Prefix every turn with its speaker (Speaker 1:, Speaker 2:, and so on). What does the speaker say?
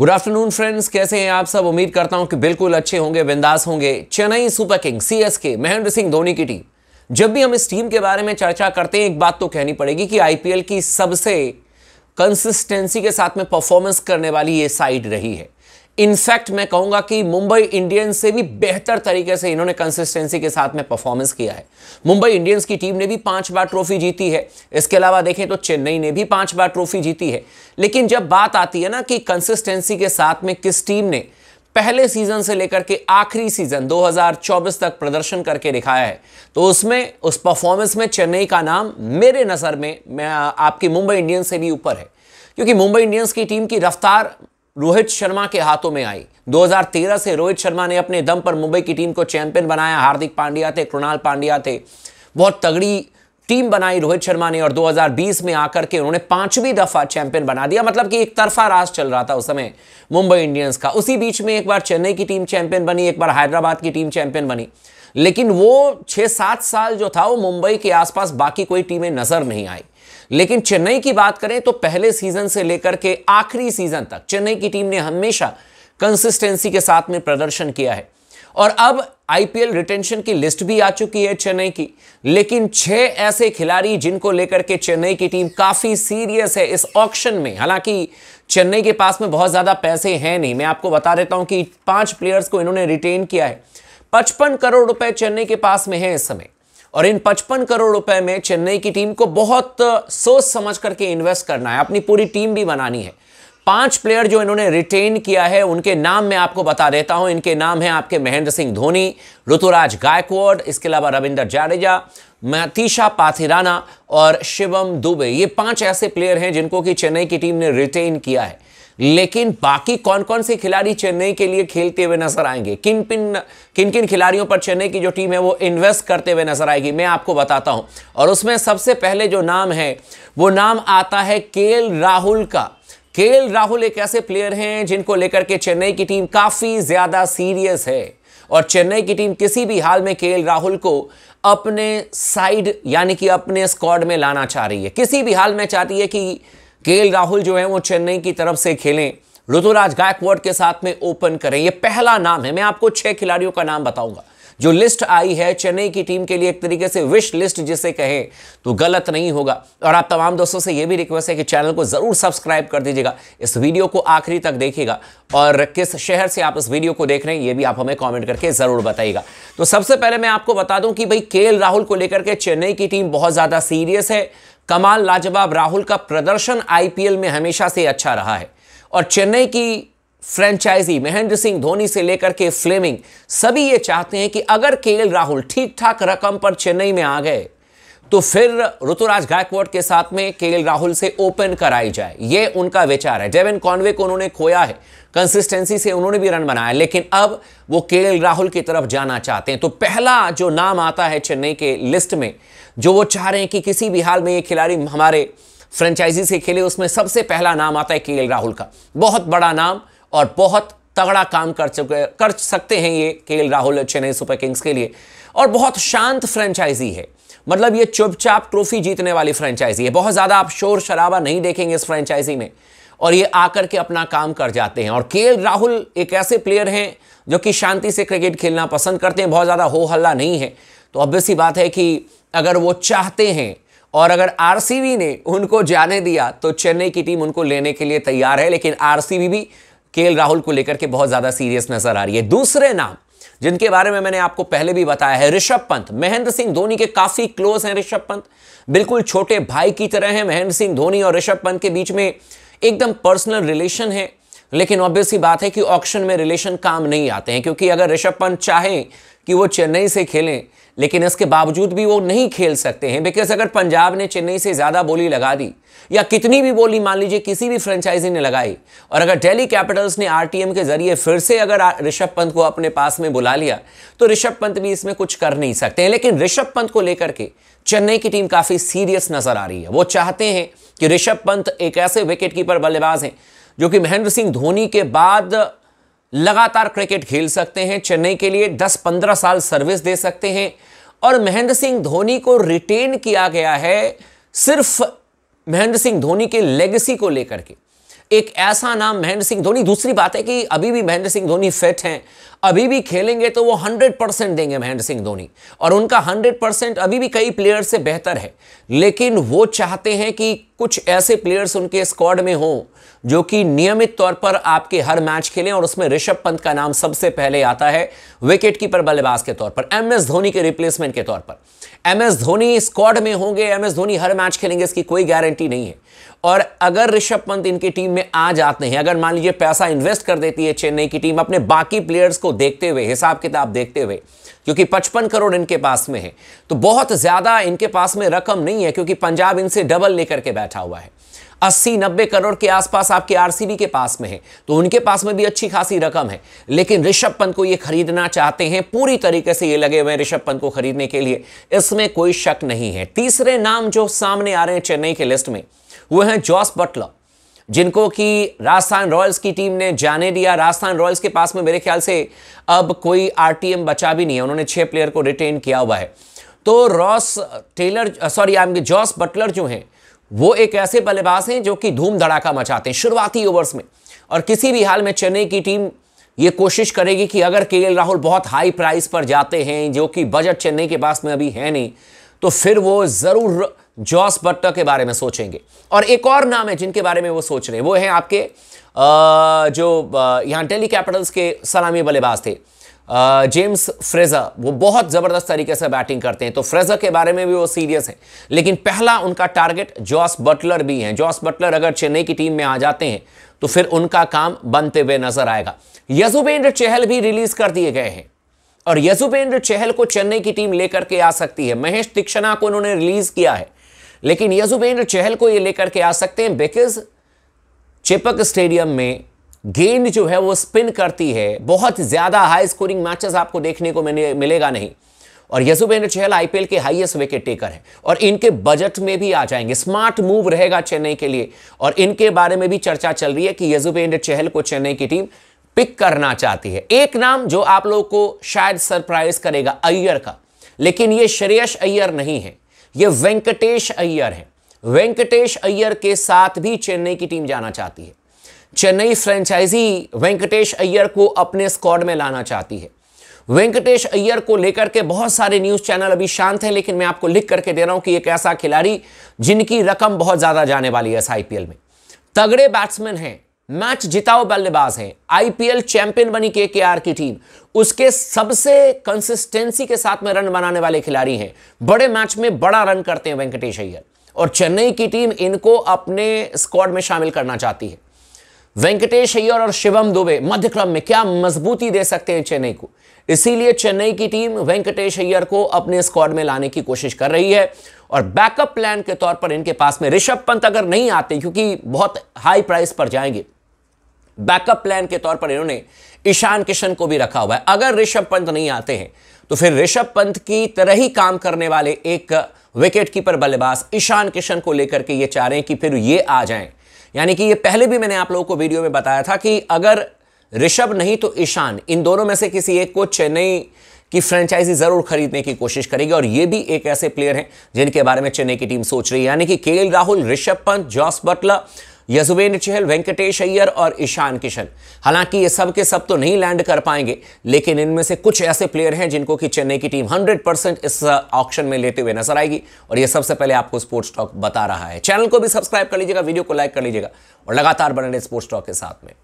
Speaker 1: good afternoon friends कैसे हैं आप सब उम्मीद करता हूं कि बिल्कुल अच्छे होंगे बिंदास होंगे Chennai super king CSK Mahendra Singh Dhoni की टीम जब भी हम इस टीम के बारे में चर्चा करते हैं एक बात तो कहनी पड़ेगी कि आईपीएल की सबसे कंसिस्टेंसी के साथ में परफॉर्मेंस करने वाली ये साइड रही है इनफैक्ट मैं कहूंगा कि मुंबई इंडियंस से भी बेहतर तरीके से इन्होंने कंसिस्टेंसी के साथ में परफॉर्मेंस किया है मुंबई इंडियंस की टीम ने भी पांच बार ट्रॉफी जीती है इसके अलावा देखें तो चेन्नई ने भी पांच बार ट्रॉफी जीती है लेकिन जब बात आती है ना कि कंसिस्टेंसी के साथ में किस टीम ने पहले सीजन से लेकर के आखिरी सीजन 2024 तक प्रदर्शन करके दिखाया है तो उसमें उस परफॉर्मेंस में चेन्नई का नाम मेरे नज़र में मैं आपकी मुंबई इंडियंस से भी ऊपर है क्योंकि मुंबई इंडियंस की टीम की रफ्तार रोहित शर्मा के हाथों में आई 2013 से रोहित शर्मा ने अपने दम पर मुंबई की टीम को चैंपियन बनाया हार्दिक पांड्या थे कृणाल पांड्या थे बहुत तगड़ी टीम बनाई रोहित शर्मा ने और 2020 में आकर के उन्होंने पांचवी दफा चैंपियन बना दिया मतलब कि एक तरफा राज चल रहा था उस समय मुंबई इंडियंस का उसी बीच में एक बार चेन्नई की टीम चैंपियन बनी एक बार हैदराबाद की टीम चैंपियन बनी लेकिन वो छः सात साल जो था वो मुंबई के आसपास बाकी कोई टीमें नज़र नहीं आई लेकिन चेन्नई की बात करें तो पहले सीजन से लेकर के आखिरी सीजन तक चेन्नई की टीम ने हमेशा कंसिस्टेंसी के साथ में प्रदर्शन किया है और अब आईपीएल रिटेंशन की लिस्ट भी आ चुकी है चेन्नई की लेकिन छह ऐसे खिलाड़ी जिनको लेकर के चेन्नई की टीम काफी सीरियस है इस ऑक्शन में हालांकि चेन्नई के पास में बहुत ज्यादा पैसे हैं नहीं मैं आपको बता देता हूं कि पांच प्लेयर्स को इन्होंने रिटेन किया है पचपन करोड़ रुपए चेन्नई के पास में है इस समय और इन पचपन करोड़ रुपए में चेन्नई की टीम को बहुत सोच समझ करके इन्वेस्ट करना है अपनी पूरी टीम भी बनानी है पांच प्लेयर जो इन्होंने रिटेन किया है उनके नाम मैं आपको बता देता हूं इनके नाम हैं आपके महेंद्र सिंह धोनी ऋतुराज गायकवाड इसके अलावा रविंदर जाडेजा मैथिशा पाथिराना और शिवम दुबे ये पांच ऐसे प्लेयर हैं जिनको कि चेन्नई की टीम ने रिटेन किया है लेकिन बाकी कौन कौन से खिलाड़ी चेन्नई के लिए खेलते हुए नजर आएंगे किन पिन किन किन खिलाड़ियों पर चेन्नई की जो टीम है वो इन्वेस्ट करते हुए नजर आएगी मैं आपको बताता हूं और उसमें सबसे पहले जो नाम है वो नाम आता है केएल राहुल का केएल राहुल एक ऐसे प्लेयर हैं जिनको लेकर के चेन्नई की टीम काफी ज्यादा सीरियस है और चेन्नई की टीम किसी भी हाल में के राहुल को अपने साइड यानी कि अपने स्क्वाड में लाना चाह रही है किसी भी हाल में चाहती है कि के राहुल जो है वो चेन्नई की तरफ से खेलें ऋतुराज गायकवाड के साथ में ओपन करें ये पहला नाम है मैं आपको छह खिलाड़ियों का नाम बताऊंगा जो लिस्ट आई है चेन्नई की टीम के लिए एक तरीके से विश लिस्ट जिसे कहें तो गलत नहीं होगा और आप तमाम दोस्तों से यह भी रिक्वेस्ट है कि चैनल को ज़रूर सब्सक्राइब कर दीजिएगा इस वीडियो को आखिरी तक देखिएगा और किस शहर से आप इस वीडियो को देख रहे हैं यह भी आप हमें कॉमेंट करके ज़रूर बताइएगा तो सबसे पहले मैं आपको बता दूं कि भाई के राहुल को लेकर के चेन्नई की टीम बहुत ज़्यादा सीरियस है कमाल लाजवाब राहुल का प्रदर्शन आईपीएल में हमेशा से अच्छा रहा है और चेन्नई की फ्रेंचाइजी महेंद्र सिंह धोनी से लेकर के फ्लेमिंग सभी ये चाहते हैं कि अगर के राहुल ठीक ठाक रकम पर चेन्नई में आ गए तो फिर ऋतुराज गायकवाड के साथ में के राहुल से ओपन कराई जाए ये उनका विचार है डेविन कॉन्वे को उन्होंने खोया है कंसिस्टेंसी से उन्होंने भी रन बनाया लेकिन अब वो के राहुल की तरफ जाना चाहते हैं तो पहला जो नाम आता है चेन्नई के लिस्ट में जो वो चाह रहे हैं कि किसी भी हाल में ये खिलाड़ी हमारे फ्रेंचाइजी से खेले उसमें सबसे पहला नाम आता है के राहुल का बहुत बड़ा नाम और बहुत तगड़ा काम कर चुके कर सकते हैं ये के राहुल चेन्नई सुपर किंग्स के लिए और बहुत शांत फ्रेंचाइजी है मतलब ये चुपचाप ट्रॉफी जीतने वाली फ्रेंचाइजी है बहुत ज़्यादा आप शोर शराबा नहीं देखेंगे इस फ्रेंचाइजी में और ये आकर के अपना काम कर जाते हैं और के राहुल एक ऐसे प्लेयर हैं जो कि शांति से क्रिकेट खेलना पसंद करते हैं बहुत ज़्यादा हो हल्ला नहीं है तो ऑब्वियस ही बात है कि अगर वो चाहते हैं और अगर आरसीबी ने उनको जाने दिया तो चेन्नई की टीम उनको लेने के लिए तैयार है लेकिन आरसीबी भी के राहुल को लेकर के बहुत ज्यादा सीरियस नजर आ रही है दूसरे नाम जिनके बारे में मैंने आपको पहले भी बताया है ऋषभ पंत महेंद्र सिंह धोनी के काफी क्लोज हैं ऋषभ पंत बिल्कुल छोटे भाई की तरह हैं महेंद्र सिंह धोनी और ऋषभ पंत के बीच में एकदम पर्सनल रिलेशन है लेकिन ऑब्वियस ही बात है कि ऑक्शन में रिलेशन काम नहीं आते हैं क्योंकि अगर ऋषभ पंत चाहें कि वो चेन्नई से खेलें लेकिन इसके बावजूद भी वो नहीं खेल सकते हैं बिकॉज अगर पंजाब ने चेन्नई से ज़्यादा बोली लगा दी या कितनी भी बोली मान लीजिए किसी भी फ्रेंचाइजी ने लगाई और अगर दिल्ली कैपिटल्स ने आरटीएम के ज़रिए फिर से अगर ऋषभ पंत को अपने पास में बुला लिया तो ऋषभ पंत भी इसमें कुछ कर नहीं सकते हैं लेकिन ऋषभ पंत को लेकर के चेन्नई की टीम काफ़ी सीरियस नज़र आ रही है वो चाहते हैं कि ऋषभ पंत एक ऐसे विकेट बल्लेबाज हैं जो कि महेंद्र सिंह धोनी के बाद लगातार क्रिकेट खेल सकते हैं चेन्नई के लिए 10-15 साल सर्विस दे सकते हैं और महेंद्र सिंह धोनी को रिटेन किया गया है सिर्फ महेंद्र सिंह धोनी के लेगेसी को लेकर के एक ऐसा नाम महेंद्र सिंह धोनी दूसरी बात है कि अभी भी महेंद्र सिंह धोनी फिट हैं अभी भी खेलेंगे तो वो 100 परसेंट देंगे महेंद्र सिंह धोनी और उनका 100 परसेंट अभी भी कई प्लेयर से बेहतर है लेकिन वो चाहते हैं कि कुछ ऐसे प्लेयर्स उनके स्क्वाड में हों जो कि नियमित तौर पर आपके हर मैच खेलें और उसमें ऋषभ पंत का नाम सबसे पहले आता है विकेट कीपर बल्लेबाज के तौर पर एम एस धोनी के रिप्लेसमेंट के तौर पर एम एस धोनी स्क्वाड में होंगे एम एस धोनी हर मैच खेलेंगे इसकी कोई गारंटी नहीं है और अगर ऋषभ पंत इनकी टीम में आ जाते हैं अगर मान लीजिए पैसा इन्वेस्ट कर देती है चेन्नई की टीम अपने बाकी प्लेयर्स को को देखते हुए हिसाब किताब देखते हुए क्योंकि 55 करोड़ इनके पास में है तो बहुत ज़्यादा इनके पास में रकम नहीं है क्योंकि पंजाब इनसे डबल लेकर के बैठा हुआ है अस्सी नब्बे करोड़ के आसपास आपके आरसीबी के पास में है तो उनके पास में भी अच्छी खासी रकम है लेकिन ऋषभ पंत को ये खरीदना चाहते हैं पूरी तरीके से ये लगे हुए हैं ऋषभ पंत को खरीदने के लिए इसमें कोई शक नहीं है तीसरे नाम जो सामने आ रहे हैं चेन्नई के लिस्ट में वो हैं जॉस बटलर जिनको कि राजस्थान रॉयल्स की टीम ने जाने दिया राजस्थान रॉयल्स के पास में मेरे ख्याल से अब कोई आरटीएम बचा भी नहीं है उन्होंने छः प्लेयर को रिटेन किया हुआ है तो रॉस टेलर सॉरी आपके जॉस बटलर जो हैं वो एक ऐसे बल्लेबाज हैं जो कि धूम धड़ाका मचाते हैं शुरुआती ओवर्स में और किसी भी हाल में चेन्नई की टीम ये कोशिश करेगी कि अगर के राहुल बहुत हाई प्राइस पर जाते हैं जो कि बजट चेन्नई के पास में अभी है नहीं तो फिर वो ज़रूर जॉस बट्टर के बारे में सोचेंगे और एक और नाम है जिनके बारे में वो सोच रहे हैं वो हैं आपके जो यहाँ डेली कैपिटल्स के सलामी बल्लेबाज थे जेम्स फ्रेजर वो बहुत ज़बरदस्त तरीके से बैटिंग करते हैं तो फ्रेजर के बारे में भी वो सीरियस है लेकिन पहला उनका टारगेट जॉस बटलर भी हैं जॉस बटलर अगर चेन्नई की टीम में आ जाते हैं तो फिर उनका काम बनते हुए नजर आएगा यजुबेंद्र चहल भी रिलीज कर दिए गए हैं और यजुबेंद्र चहल को चेन्नई की टीम लेकर के आ सकती है महेश दीक्षणा को उन्होंने रिलीज किया है लेकिन यजुबेंद्र चहल को ये लेकर के आ सकते हैं बिकॉज चिपक स्टेडियम में गेंद जो है वो स्पिन करती है बहुत ज़्यादा हाई स्कोरिंग मैचेस आपको देखने को मिलेगा नहीं और यजुवेंद्र चहल आईपीएल के हाईएस्ट विकेट टेकर है और इनके बजट में भी आ जाएंगे स्मार्ट मूव रहेगा चेन्नई के लिए और इनके बारे में भी चर्चा चल रही है कि यजुबेंद्र चहल को चेन्नई की टीम पिक करना चाहती है एक नाम जो आप लोगों को शायद सरप्राइज करेगा अय्यर का लेकिन ये श्रेयस अय्यर नहीं है ये वेंकटेश अय्यर हैं वेंकटेश अय्यर के साथ भी चेन्नई की टीम जाना चाहती है चेन्नई फ्रेंचाइजी वेंकटेश अय्यर को अपने स्क्वाड में लाना चाहती है वेंकटेश अय्यर को लेकर के बहुत सारे न्यूज चैनल अभी शांत हैं लेकिन मैं आपको लिख करके दे रहा हूं कि एक ऐसा खिलाड़ी जिनकी रकम बहुत ज्यादा जाने वाली है आईपीएल में तगड़े बैट्समैन हैं मैच जिताओ बल्लेबाज हैं आईपीएल चैंपियन बनी के के की टीम उसके सबसे कंसिस्टेंसी के साथ में रन बनाने वाले खिलाड़ी हैं बड़े मैच में बड़ा रन करते हैं वेंकटेश अय्यर और चेन्नई की टीम इनको अपने स्क्वाड में शामिल करना चाहती है वेंकटेश अय्यर और शिवम दुबे मध्यक्रम में क्या मजबूती दे सकते हैं चेन्नई को इसीलिए चेन्नई की टीम वेंकटेश अय्यर को अपने स्क्वाड में लाने की कोशिश कर रही है और बैकअप प्लान के तौर पर इनके पास में ऋषभ पंत अगर नहीं आते क्योंकि बहुत हाई प्राइस पर जाएंगे बैकअप प्लान के तौर पर इन्होंने ईशान किशन को भी रखा हुआ है अगर ऋषभ पंत नहीं आते हैं तो फिर ऋषभ पंत की तरह ही काम करने वाले एक विकेट कीपर बल्लेबाज ईशान किशन को लेकर के ये चाह रहे हैं कि फिर ये आ जाएं यानी कि ये पहले भी मैंने आप लोगों को वीडियो में बताया था कि अगर ऋषभ नहीं तो ईशान इन दोनों में से किसी एक को चेन्नई की फ्रेंचाइजी जरूर खरीदने की कोशिश करेगी और ये भी एक ऐसे प्लेयर हैं जिनके बारे में चेन्नई की टीम सोच रही है यानी कि K Rahul Rishabh Pant Jos Buttler Yuzvendra Chahal Venkatesh Iyer और ईशान किशन हालांकि ये सब के सब तो नहीं लैंड कर पाएंगे लेकिन इनमें से कुछ ऐसे प्लेयर हैं जिनको कि चेन्नई की टीम 100 परसेंट इस ऑप्शन uh, में लेते हुए नजर आएगी और ये सबसे पहले आपको स्पोर्ट्स टॉक बता रहा है चैनल को भी सब्सक्राइब कर लीजिएगा वीडियो को लाइक कर लीजिएगा और लगातार बने रहे स्पोर्ट्स टॉक के साथ में